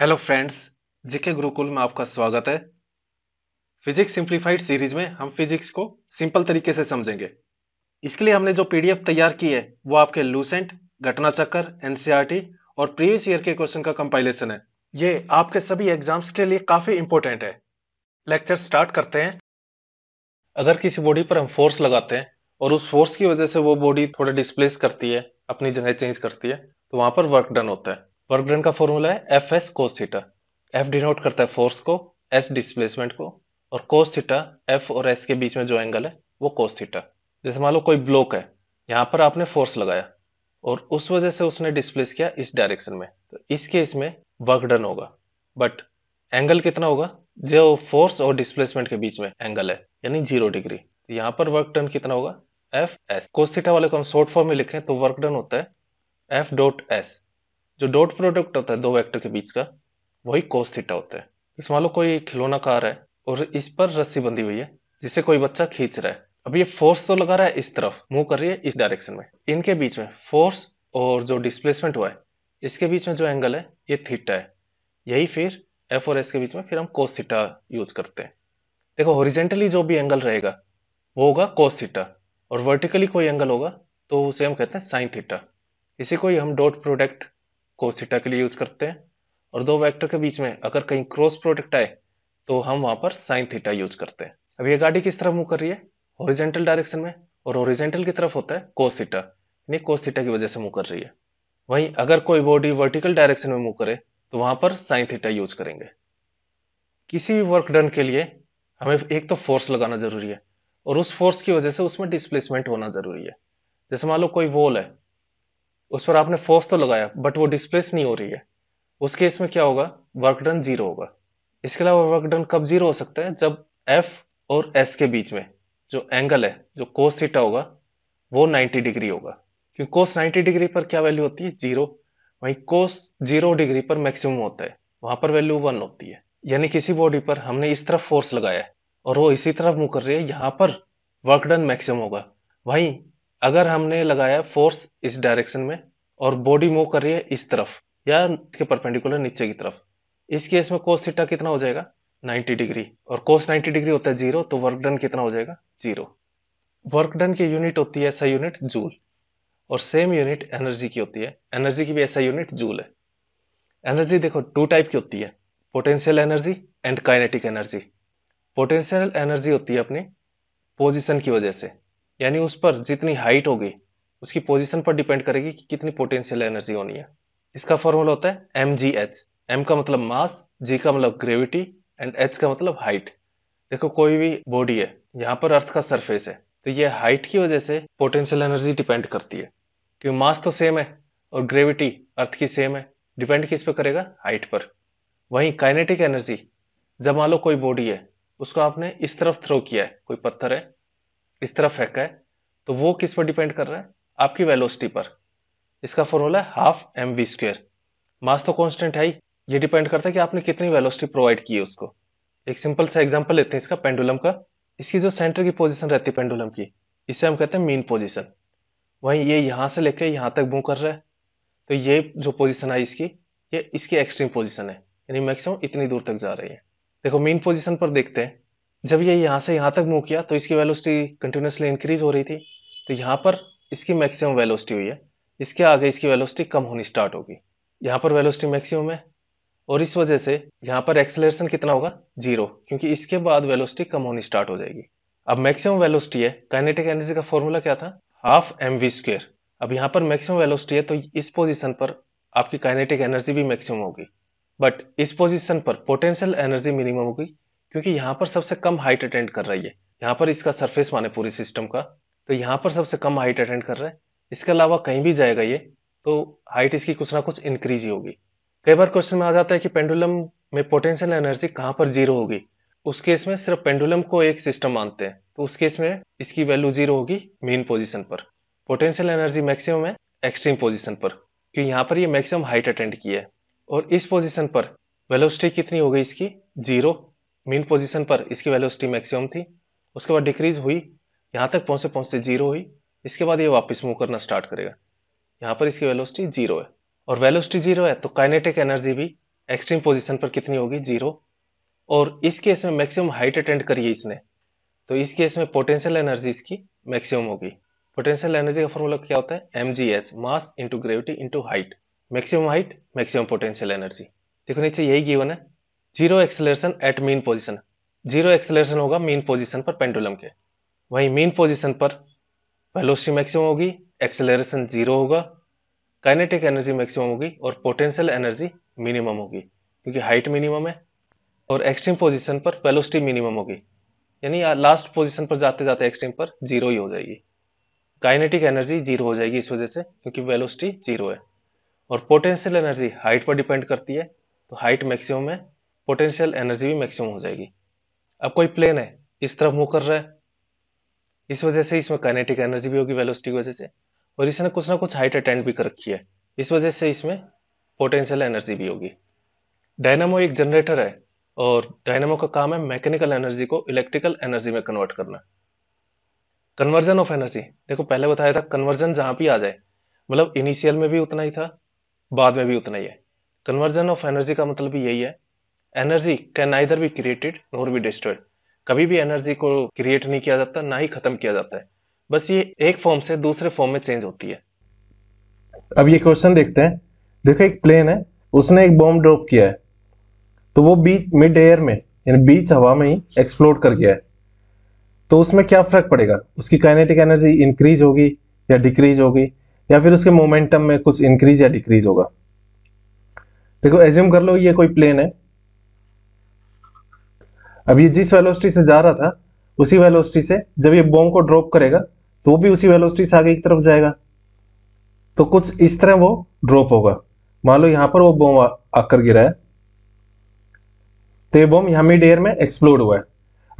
hello friends GK Gurukul में आपका स्वागत है फिजिक्स सिंप्लीफाइड सीरीज में हम फिजिक्स को सिंपल तरीके से समझेंगे इसके लिए हमने जो पीडीएफ तैयार की है वो आपके Lucent Ghatna Chakra NCERT e और प्रीवियस ईयर के क्वेश्चन का कंपाइलेशन है ये आपके सभी एग्जाम्स के लिए काफी इंपॉर्टेंट है लेक्चर स्टार्ट करते हैं अगर किसी बॉडी पर हम फोर्स लगाते हैं और उस फोर्स की वजह से वो बॉडी थोड़ा डिस्प्लेस करती है अपनी जगह चेंज करती है तो वहां पर वर्क डन होता है वर्क डन का फॉर्मूला है F S cos F denote करता है फोर्स को एस डिस्प्लेसमेंट को और कोस एफ और एस के बीच में जो एंगल है वो कोस जैसे मान लो कोई ब्लॉक है यहाँ पर आपने फोर्स लगाया और उस वजह से उसने डिस्प्लेस किया इस डायरेक्शन में तो इस केस में वर्क डन होगा बट एंगल कितना होगा जो फोर्स और डिस्प्लेसमेंट के बीच में एंगल है यानी जीरो डिग्री तो यहाँ पर वर्क डन कितना होगा एफ एस कोस्थिटा वाले को हम शॉर्ट फॉर्म में लिखें तो वर्क डन होता है एफ डॉट एस जो डॉट प्रोडक्ट होता है दो वेक्टर के बीच का वही कोस थीटा होता है इस मान लो कोई खिलौना कार है और इस पर रस्सी बंधी हुई है जिसे कोई बच्चा खींच रहा है अब ये फोर्स तो लगा रहा है इस तरफ मूव कर रही है इस डायरेक्शन में इनके बीच में फोर्स और जो डिस्प्लेसमेंट हुआ है इसके बीच में जो एंगल है ये थीटा है यही फिर एफ और एस के बीच में फिर हम कोस थीटा यूज करते हैं देखो हॉरिजेंटली जो भी एंगल रहेगा वो होगा कोस थीटा और वर्टिकली कोई एंगल होगा तो उसे हम कहते हैं साइन थीटा इसी को ही हम डॉट प्रोडक्ट कोसिटा के लिए यूज करते हैं और दो वेक्टर के बीच में अगर कहीं क्रॉस प्रोडक्ट आए तो हम वहां पर साइन थीटा यूज करते हैं अब ये गाड़ी किस तरफ मूव कर रही है ओरिजेंटल डायरेक्शन में और ओरिजेंटल की तरफ होता है कोसिटा यानी कोसिटा की वजह से मूव कर रही है वहीं अगर कोई बॉडी वर्टिकल डायरेक्शन में मूव करे तो वहां पर साइन थीटा यूज करेंगे किसी भी वर्क डन के लिए हमें एक तो फोर्स लगाना जरूरी है और उस फोर्स की वजह से उसमें डिस्प्लेसमेंट होना जरूरी है जैसे मान लो कोई वॉल है उस पर आपने फोर्स तो लगाया बट वो डिस्प्लेस नहीं हो रही है उस केस में क्या होगा वर्क डन जीरो होगा इसके अलावा वर्क डन कब जीरो हो सकता है जब एफ और एस के बीच में जो एंगल है जो कोस थीटा होगा वो 90 डिग्री होगा क्योंकि कोस 90 डिग्री पर क्या वैल्यू होती है जीरो वहीं कोस जीरो डिग्री पर मैक्सिमम होता है वहां पर वैल्यू वन होती है यानी किसी बॉडी पर हमने इस तरफ फोर्स लगाया है और वो इसी तरफ मुकर रही है यहाँ पर वर्क डन मैक्सिमम होगा वहीं अगर हमने लगाया फोर्स इस डायरेक्शन में और बॉडी मूव कर रही है इस तरफ या इसके परपेंडिकुलर नीचे की तरफ इस केस में कोस थीटा कितना हो जाएगा 90 डिग्री और कोस 90 डिग्री होता है जीरो तो वर्क डन कितना हो जाएगा जीरो वर्क डन की यूनिट होती है ऐसा यूनिट जूल और सेम यूनिट एनर्जी की होती है एनर्जी की भी ऐसा यूनिट जूल है एनर्जी देखो टू टाइप की होती है potential energy and kinetic energy potential energy होती है अपनी पोजिशन की वजह से यानी उस पर जितनी हाइट होगी उसकी पोजीशन पर डिपेंड करेगी कि कितनी पोटेंशियल एनर्जी होनी है इसका फॉर्मूला होता है एम जी एच एम का मतलब मास जी का मतलब ग्रेविटी एंड एच का मतलब हाइट देखो कोई भी बॉडी है यहाँ पर अर्थ का सरफेस है तो ये हाइट की वजह से पोटेंशियल एनर्जी डिपेंड करती है क्योंकि मास तो सेम है और ग्रेविटी अर्थ की सेम है डिपेंड किस पे करेगा हाइट पर वहीं काइनेटिक एनर्जी जब मान लो कोई बॉडी है उसको आपने इस तरफ थ्रो किया है कोई पत्थर है इस तरह फेंका है तो वो किस पर डिपेंड कर रहा है आपकी वेलोसिटी पर इसका फॉर्मूला है half M V square mass तो कॉन्स्टेंट है ही ये डिपेंड करता है कि आपने कितनी वेलोसिटी प्रोवाइड की है उसको एक सिंपल सा एग्जांपल लेते हैं इसका पेंडुलम का इसकी जो सेंटर की पोजीशन रहती है पेंडुलम की इसे हम कहते हैं मीन पोजीशन वहीं ये यहाँ से लेकर यहाँ तक मूव कर रहा है तो ये जो पोजीशन आई इसकी ये इसकी एक्सट्रीम पोजीशन है यानी मैक्सिमम इतनी दूर तक जा रही है देखो मेन पोजीशन पर देखते हैं जब ये यहाँ से यहाँ तक मूव किया तो इसकी वेलोसिटी कंटिन्यूसली इंक्रीज हो रही थी तो यहाँ पर इसकी मैक्सिमम वेलोसिटी हुई है इसके आगे इसकी वेलोसिटी कम होनी स्टार्ट होगी यहाँ पर वेलोसिटी मैक्सिमम है और इस वजह से यहाँ पर एक्सेलरेशन कितना होगा जीरो क्योंकि इसके बाद वेलोसिटी कम होनी स्टार्ट हो जाएगी अब मैक्सिमम वेलोसिटी है काइनेटिक एनर्जी का फॉर्मूला क्या था हाफ एम वी स्क्वेयर अब यहाँ पर मैक्सिमम वेलोसिटी है तो इस पोजीशन पर आपकी काइनेटिक एनर्जी भी मैक्सिमम होगी बट इस पोजीशन पर पोटेंशियल एनर्जी मिनिमम होगी क्योंकि यहाँ पर सबसे कम हाइट अटेंड कर रही है यहाँ पर इसका सरफेस माने पूरे सिस्टम का तो यहाँ पर सबसे कम हाइट अटेंड कर रहा है इसके अलावा कहीं भी जाएगा ये तो हाइट इसकी कुछ ना कुछ इंक्रीज ही होगी कई बार क्वेश्चन में आ जाता है कि पेंडुलम में पोटेंशियल एनर्जी कहाँ पर जीरो होगी उस केस में सिर्फ पेंडुलम को एक सिस्टम मानते हैं तो उस केस में इसकी वैल्यू जीरो होगी मेन पोजिशन पर पोटेंशियल एनर्जी मैक्सिमम है एक्सट्रीम पोजिशन पर क्योंकि यहाँ पर ये मैक्सिमम हाइट अटेंड की है और इस पोजिशन पर वेलोसिटी कितनी हो गई इसकी जीरो मीन पोजीशन पर इसकी वेलोसिटी मैक्सिमम थी उसके बाद डिक्रीज हुई यहाँ तक पहुँचते पहुँचते जीरो हुई इसके बाद ये वापस मूव करना स्टार्ट करेगा यहाँ पर इसकी वेलोसिटी जीरो है और वेलोसिटी जीरो है तो काइनेटिक एनर्जी भी एक्सट्रीम पोजिशन पर कितनी होगी जीरो और इस केस में मैक्सिमम हाइट अटेंड करिए इसने तो इस केस में पोटेंशियल एनर्जी इसकी मैक्सिमम होगी पोटेंशियल एनर्जी का फॉर्मूला क्या होता है M G H mass into gravity into height maximum height maximum potential energy देखो नीचे यही गिवन है zero acceleration at mean position zero acceleration होगा मीन पोजिशन पर पेंडुलम के वहीं मीन पोजिशन पर वेलोसिटी मैक्सिमम होगी एक्सेलरेशन जीरो होगा काइनेटिक एनर्जी मैक्सिमम होगी और पोटेंशियल एनर्जी मिनिमम होगी क्योंकि हाइट मिनिमम है और एक्सट्रीम पोजीशन पर वेलोसिटी मिनिमम होगी यानी लास्ट पोजीशन पर जाते जाते एक्सट्रीम पर जीरो ही हो जाएगी काइनेटिक एनर्जी जीरो हो जाएगी इस वजह से क्योंकि वेलोसिटी जीरो है और पोटेंशियल एनर्जी हाइट पर डिपेंड करती है तो हाइट मैक्सिमम है पोटेंशियल एनर्जी भी मैक्सिमम हो जाएगी अब कोई प्लेन है इस तरफ मूव कर रहा है इस वजह से इसमें काइनेटिक एनर्जी भी होगी वेलोसिटी की वजह से और इसने कुछ ना कुछ हाइट अटेंड भी कर रखी है इस वजह से इसमें पोटेंशियल एनर्जी भी होगी डायनामो एक जनरेटर है और डायनामो का काम है मैकेनिकल एनर्जी को इलेक्ट्रिकल एनर्जी में कन्वर्ट करना कन्वर्जन ऑफ एनर्जी देखो पहले बताया था कन्वर्जन जहां भी आ जाए मतलब इनिशियल में भी उतना ही था बाद में भी उतना ही है कन्वर्जन ऑफ एनर्जी का मतलब यही है energy can either be created nor be destroyed कभी भी एनर्जी को क्रिएट नहीं किया जाता ना ही खत्म किया जाता है बस ये एक फॉर्म से दूसरे फॉर्म में चेंज होती है अब ये क्वेश्चन देखते हैं देखो एक प्लेन है उसने एक बॉम्ब ड्रॉप किया है तो वो बीच मिड एयर में यानी बीच हवा में ही एक्सप्लोड कर गया है तो उसमें क्या फर्क पड़ेगा उसकी काइनेटिक एनर्जी इंक्रीज होगी या डिक्रीज होगी या फिर उसके मोमेंटम में कुछ इंक्रीज या डिक्रीज होगा देखो एज्यूम कर लो ये कोई प्लेन है अब ये जिस वेलोसिटी से जा रहा था उसी वेलोसिटी से जब ये बॉम्ब को ड्रॉप करेगा तो वो भी उसी वेलोसिटी से आगे की तरफ जाएगा तो कुछ इस तरह वो ड्रॉप होगा मान लो यहां पर वो बॉम्ब आकर गिरा है तो ये बॉम्ब यहां मिड एयर में एक्सप्लोड हुआ है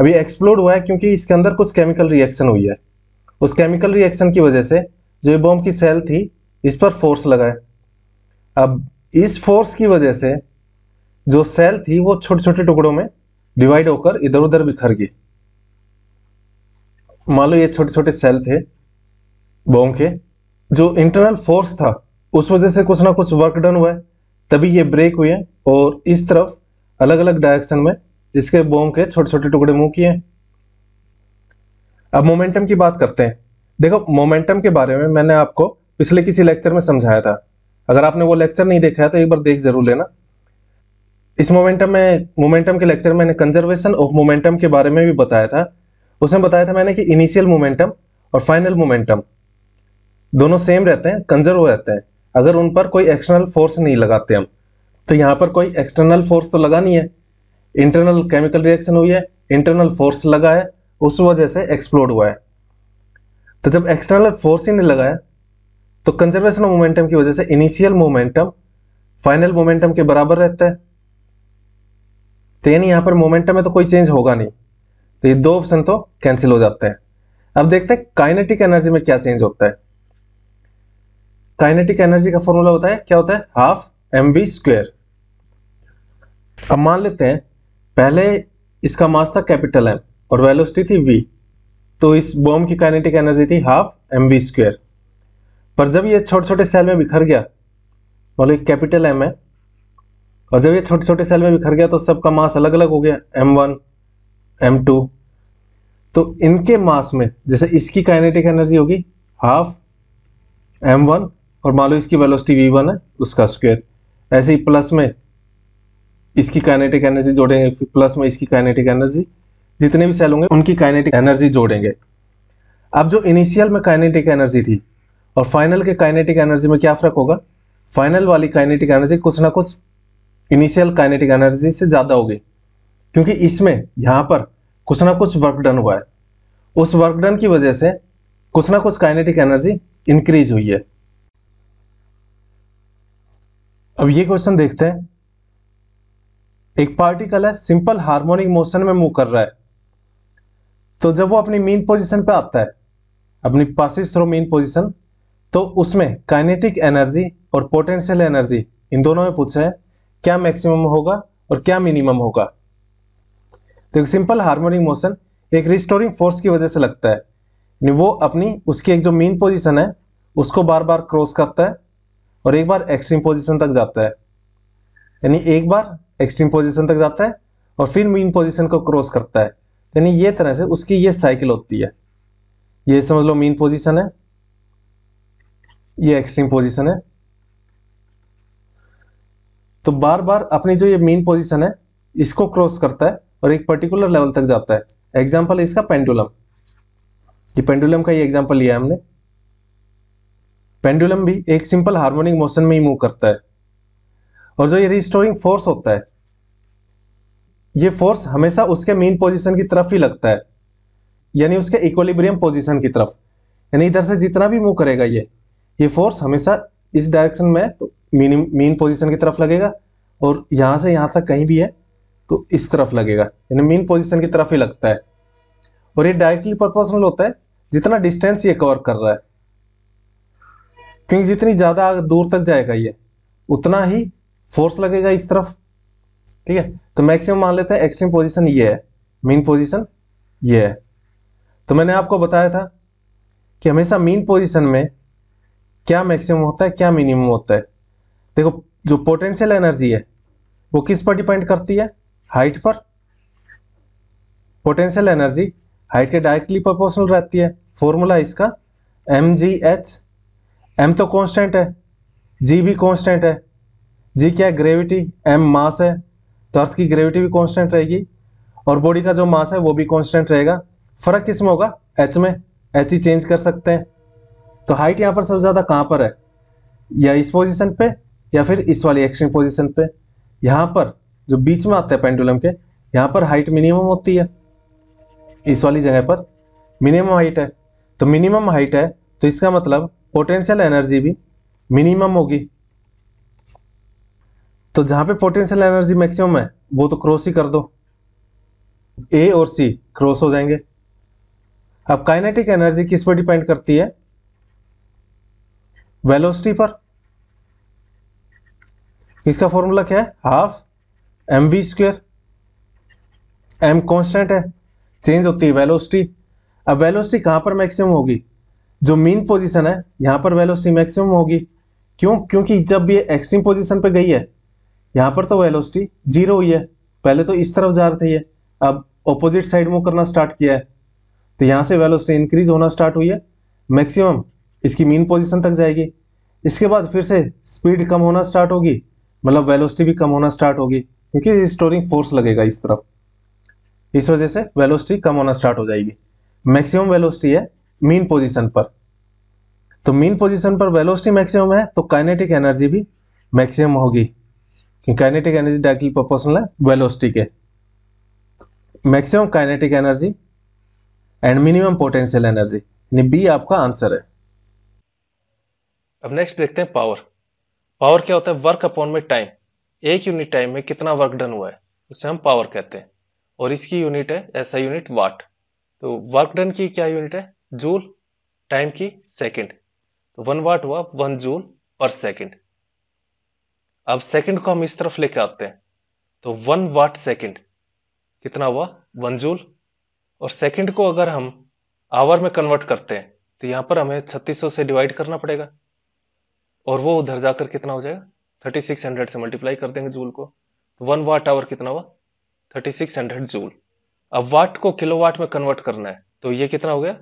अब ये एक्सप्लोड हुआ है क्योंकि इसके अंदर कुछ केमिकल रिएक्शन हुई है उस केमिकल रिएक्शन की वजह से जो ये बॉम्ब की सेल थी इस पर फोर्स लगा है अब इस फोर्स की वजह से जो सेल थी वो छोटे छोटे टुकड़ों में डिवाइड होकर इधर उधर बिखर गई मान लो ये छोटे छोटे सेल थे बॉम के जो इंटरनल फोर्स था उस वजह से कुछ ना कुछ वर्क डन हुआ है तभी ये ब्रेक हुए और इस तरफ अलग अलग डायरेक्शन में इसके बॉम के छोटे छोटे टुकड़े मुंह किए हैं अब मोमेंटम की बात करते हैं देखो मोमेंटम के बारे में मैंने आपको पिछले किसी लेक्चर में समझाया था अगर आपने वो लेक्चर नहीं देखा है तो एक बार देख जरूर लेना इस मोमेंटम में मोमेंटम के लेक्चर में मैंने कंजर्वेशन ऑफ मोमेंटम के बारे में भी बताया था उसमें बताया था मैंने कि इनिशियल मोमेंटम और फाइनल मोमेंटम दोनों सेम रहते हैं कंजर्व रहते हैं अगर उन पर कोई एक्सटर्नल फोर्स नहीं लगाते हम तो यहाँ पर कोई एक्सटर्नल फोर्स तो लगा नहीं है इंटरनल केमिकल रिएक्शन हुई है इंटरनल फोर्स लगा है उस वजह से एक्सप्लोड हुआ है तो जब एक्सटर्नल फोर्स ही नहीं लगाया तो कंजर्वेशन ऑफ मोमेंटम की वजह से इनिशियल मोमेंटम फाइनल मोमेंटम के बराबर रहता है तो यानी यहाँ पर मोमेंटम में तो कोई चेंज होगा नहीं तो ये दो ऑप्शन तो कैंसिल हो जाते हैं अब देखते हैं काइनेटिक एनर्जी में क्या चेंज होता है काइनेटिक एनर्जी का फॉर्मूला होता है क्या होता है हाफ एम बी स्क्वेयर अब मान लेते हैं पहले इसका मास था कैपिटल एम और वेलोसिटी थी वी तो इस बॉम्ब की काइनेटिक एनर्जी थी हाफ एम बी स्क्वेयर पर जब ये छोटे छोटे सेल में बिखर गया मतलब कैपिटल एम है और जब ये छोटे छोटे सेल में बिखर गया तो सबका मास अलग अलग हो गया एम वन एम टू तो इनके मास में जैसे इसकी काइनेटिक एनर्जी होगी हाफ एम वन और मान लो इसकी वेलोसिटी वी वन है उसका स्क्वायर ऐसे ही प्लस में इसकी काइनेटिक एनर्जी जोड़ेंगे फिर प्लस में इसकी काइनेटिक एनर्जी जितने भी सेल होंगे उनकी काइनेटिक एनर्जी जोड़ेंगे अब जो इनिशियल में काइनेटिक एनर्जी थी और फाइनल के काइनेटिक एनर्जी में क्या फ़र्क होगा फाइनल वाली काइनेटिक एनर्जी कुछ ना कुछ इनिशियल काइनेटिक एनर्जी से ज़्यादा होगी क्योंकि इसमें यहां पर कुछ ना कुछ वर्क डन हुआ है उस वर्क डन की वजह से कुछ ना कुछ काइनेटिक एनर्जी इंक्रीज हुई है अब ये क्वेश्चन देखते हैं एक पार्टिकल है सिंपल हार्मोनिक मोशन में मूव कर रहा है तो जब वो अपनी मेन पोजीशन पे आता है अपनी पासिस थ्रो मेन पोजीशन तो उसमें काइनेटिक एनर्जी और पोटेंशियल एनर्जी इन दोनों में पूछा है क्या मैक्सिमम होगा और क्या मिनिमम होगा तो एक सिंपल हार्मोनिक मोशन एक रिस्टोरिंग फोर्स की वजह से लगता है वो अपनी उसकी एक जो मेन पोजीशन है उसको बार बार क्रॉस करता है और एक बार एक्सट्रीम पोजीशन तक जाता है यानी एक बार एक्सट्रीम पोजीशन तक जाता है और फिर मेन पोजीशन को क्रॉस करता है यानी ये तरह से उसकी ये साइकिल होती है ये समझ लो मेन पोजीशन है ये एक्सट्रीम पोजीशन है तो बार बार अपनी जो ये मेन पोजिशन है इसको क्रॉस करता है और एक पर्टिकुलर लेवल तक जाता है एग्जाम्पल इसका पेंडुलम ये पेंडुलम का ये एग्जाम्पल लिया हमने पेंडुलम भी एक सिंपल हार्मोनिक मोशन में ही मूव करता है और जो ये रिस्टोरिंग फोर्स होता है ये फोर्स हमेशा उसके मेन पोजीशन की तरफ ही लगता है यानी उसके इक्वलिब्रियम पोजीशन की तरफ यानी इधर से जितना भी मूव करेगा ये ये फोर्स हमेशा इस डायरेक्शन में तो मिनिम मीन पोजीशन की तरफ लगेगा और यहाँ से यहाँ तक कहीं भी है तो इस तरफ लगेगा यानी मीन पोजीशन की तरफ ही लगता है और ये डायरेक्टली प्रोपोर्शनल होता है जितना डिस्टेंस ये कवर कर रहा है क्योंकि जितनी ज़्यादा दूर तक जाएगा ये उतना ही फोर्स लगेगा इस तरफ ठीक है तो मैक्सिमम मान लेते हैं एक्सट्रीम पोजीशन ये है मीन पोजीशन ये है तो मैंने आपको बताया था कि हमेशा मीन पोजीशन में क्या मैक्सिमम होता है क्या मिनिमम होता है देखो जो पोटेंशियल एनर्जी है वो किस पर डिपेंड करती है हाइट पर पोटेंशियल एनर्जी हाइट के डायरेक्टली प्रोपोर्शनल रहती है फॉर्मूला इसका एम जी एच एम तो कांस्टेंट है जी भी कांस्टेंट है जी क्या है ग्रेविटी एम मास है तो अर्थ की ग्रेविटी भी कांस्टेंट रहेगी और बॉडी का जो मास है वो भी कांस्टेंट रहेगा फर्क किस में होगा एच में एच ही चेंज कर सकते हैं तो हाइट यहाँ पर सबसे ज़्यादा कहाँ पर है या इस पोजिशन पे या फिर इस वाली एक्सट्रीम पोजिशन पे यहाँ पर जो बीच में आता है पेंडुलम के यहाँ पर हाइट मिनिमम होती है इस वाली जगह पर मिनिमम हाइट है तो मिनिमम हाइट है तो इसका मतलब पोटेंशियल एनर्जी भी मिनिमम होगी तो जहां पे पोटेंशियल एनर्जी मैक्सिमम है वो तो क्रॉस ही कर दो ए और सी क्रॉस हो जाएंगे अब काइनेटिक एनर्जी किस पर डिपेंड करती है वेलोसिटी पर इसका फॉर्मूला क्या है half M V square M constant है चेंज होती है वेलोसिटी अब वेलोसिटी कहां पर मैक्सिमम होगी जो मीन पोजीशन है यहां पर वेलोसिटी मैक्सिमम होगी क्यों क्योंकि जब ये एक्सट्रीम पोजीशन पे गई है यहां पर तो वेलोसिटी जीरो हुई है पहले तो इस तरफ जा रही थे अब ऑपोजिट साइड मूव करना स्टार्ट किया है तो यहां से वेलोसिटी इंक्रीज होना स्टार्ट हुई है मैक्सिमम इसकी मीन पोजिशन तक जाएगी इसके बाद फिर से स्पीड कम होना स्टार्ट होगी मतलब वेलोसिटी भी कम होना स्टार्ट होगी क्योंकि स्टोरिंग फोर्स लगेगा इस तरफ इस वजह से वेलोसिटी कम होना स्टार्ट हो जाएगी मैक्सिमम वेलोसिटी है मीन पोजीशन पर तो मीन पोजीशन पर वेलोसिटी मैक्सिमम है तो काइनेटिक एनर्जी भी मैक्सिमम होगी क्योंकि काइनेटिक एनर्जी डायरेक्टली प्रोपोर्शनल है वेलोसिटी के maximum kinetic energy and minimum potential energy B आपका आंसर है अब नेक्स्ट देखते हैं पावर पावर क्या होता है वर्क अपॉन में टाइम एक यूनिट टाइम में कितना वर्क डन हुआ है उसे हम पावर कहते हैं और इसकी यूनिट है ऐसा यूनिट वाट तो वर्क डन की क्या यूनिट है जूल टाइम की सेकेंड तो वन वाट हुआ वन जूल पर सेकेंड अब सेकेंड को हम इस तरफ लेके आते हैं तो वन वाट सेकेंड कितना हुआ वन जूल और सेकेंड को अगर हम आवर में कन्वर्ट करते हैं तो यहां पर हमें 3600 से डिवाइड करना पड़ेगा और वो उधर जाकर कितना हो जाएगा थर्टी सिक्स हंड्रेड से मल्टीप्लाई कर देंगे जूल को तो वन वाट आवर कितना हुआ थर्टी सिक्स हंड्रेड जूल अब वाट को किलो वाट में कन्वर्ट करना है तो ये कितना हो गया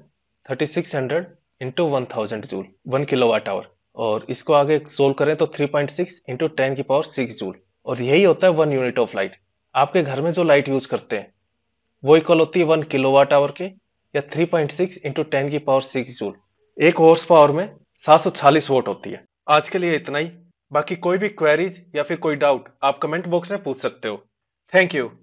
thirty six hundred into one thousand joule one kilowatt hour और इसको आगे सोल्व करें तो three point six into ten की पावर सिक्स जूल और यही होता है वन यूनिट ऑफ लाइट आपके घर में जो लाइट यूज करते हैं वो इक्वल होती है वन किलो वाट आवर के या three point six into ten की पावर सिक्स जूल एक हॉर्स पावर में सात सौ छालीस वोट होती है आज के लिए इतना ही बाकी कोई भी क्वेरीज या फिर कोई डाउट आप कमेंट बॉक्स में पूछ सकते हो थैंक यू